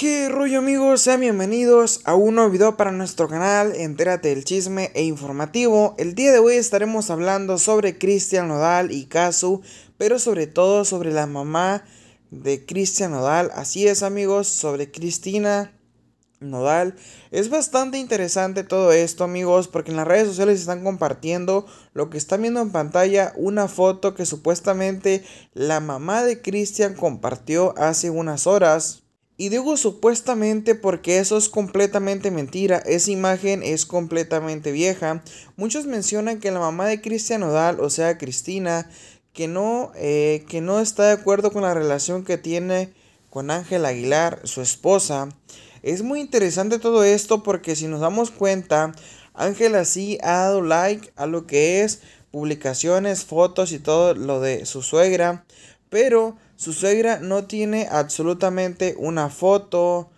¿Qué rollo amigos? Sean bienvenidos a un nuevo video para nuestro canal Entérate del chisme e informativo. El día de hoy estaremos hablando sobre Cristian Nodal y Kazu, pero sobre todo sobre la mamá de Cristian Nodal. Así es amigos, sobre Cristina Nodal. Es bastante interesante todo esto amigos porque en las redes sociales están compartiendo lo que están viendo en pantalla, una foto que supuestamente la mamá de Cristian compartió hace unas horas y digo supuestamente porque eso es completamente mentira, esa imagen es completamente vieja. Muchos mencionan que la mamá de Cristian Odal, o sea Cristina, que no, eh, que no está de acuerdo con la relación que tiene con Ángel Aguilar, su esposa. Es muy interesante todo esto porque si nos damos cuenta, Ángel así ha dado like a lo que es publicaciones, fotos y todo lo de su suegra, pero su suegra no tiene absolutamente una foto,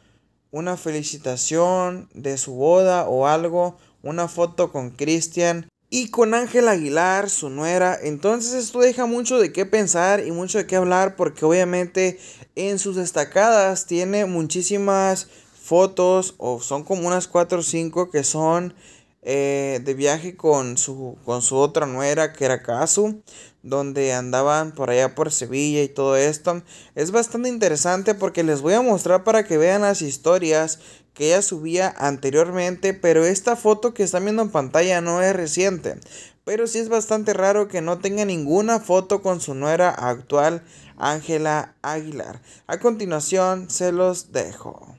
una felicitación de su boda o algo, una foto con Cristian y con Ángel Aguilar, su nuera. Entonces esto deja mucho de qué pensar y mucho de qué hablar porque obviamente en sus destacadas tiene muchísimas fotos o son como unas 4 o 5 que son eh, de viaje con su, con su otra nuera que era Kazu, donde andaban por allá por Sevilla y todo esto. Es bastante interesante porque les voy a mostrar para que vean las historias que ella subía anteriormente, pero esta foto que están viendo en pantalla no es reciente. Pero sí es bastante raro que no tenga ninguna foto con su nuera actual, Ángela Aguilar. A continuación se los dejo.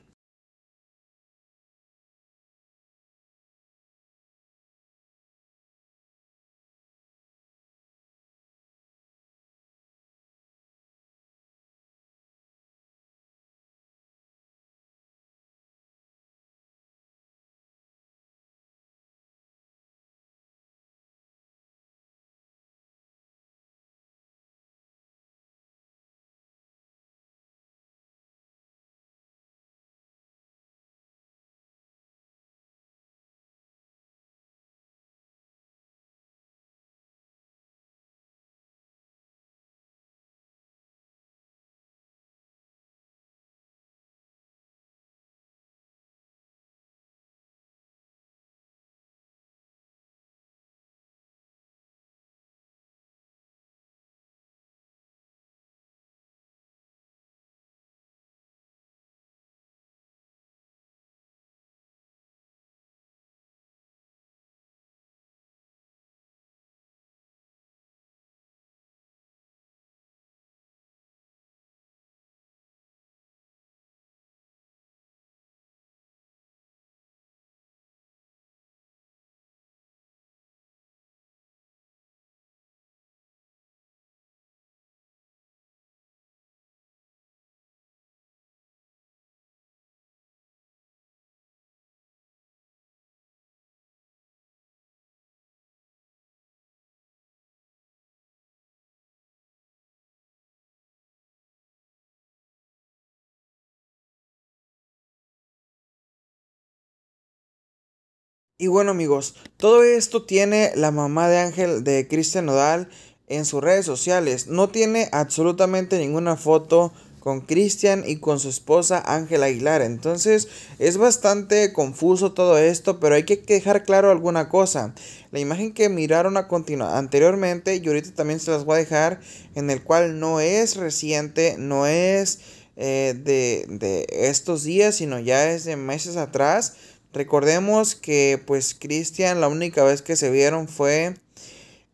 Y bueno amigos, todo esto tiene la mamá de Ángel de Cristian Nodal en sus redes sociales. No tiene absolutamente ninguna foto con Cristian y con su esposa Ángel Aguilar. Entonces es bastante confuso todo esto, pero hay que dejar claro alguna cosa. La imagen que miraron anteriormente, y ahorita también se las voy a dejar, en el cual no es reciente, no es eh, de, de estos días, sino ya es de meses atrás Recordemos que pues Cristian la única vez que se vieron fue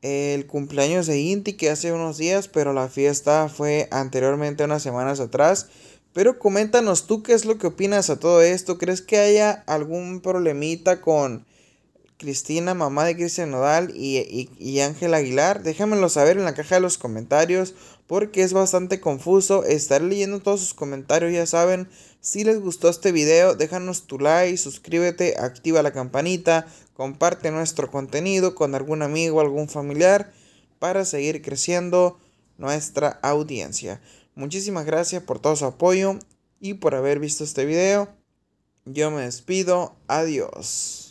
el cumpleaños de Inti que hace unos días, pero la fiesta fue anteriormente unas semanas atrás. Pero coméntanos tú qué es lo que opinas a todo esto. ¿Crees que haya algún problemita con Cristina, mamá de Cristian Nodal y Ángel Aguilar? Déjamelo saber en la caja de los comentarios porque es bastante confuso. estar leyendo todos sus comentarios, ya saben. Si les gustó este video, déjanos tu like, suscríbete, activa la campanita, comparte nuestro contenido con algún amigo algún familiar para seguir creciendo nuestra audiencia. Muchísimas gracias por todo su apoyo y por haber visto este video. Yo me despido. Adiós.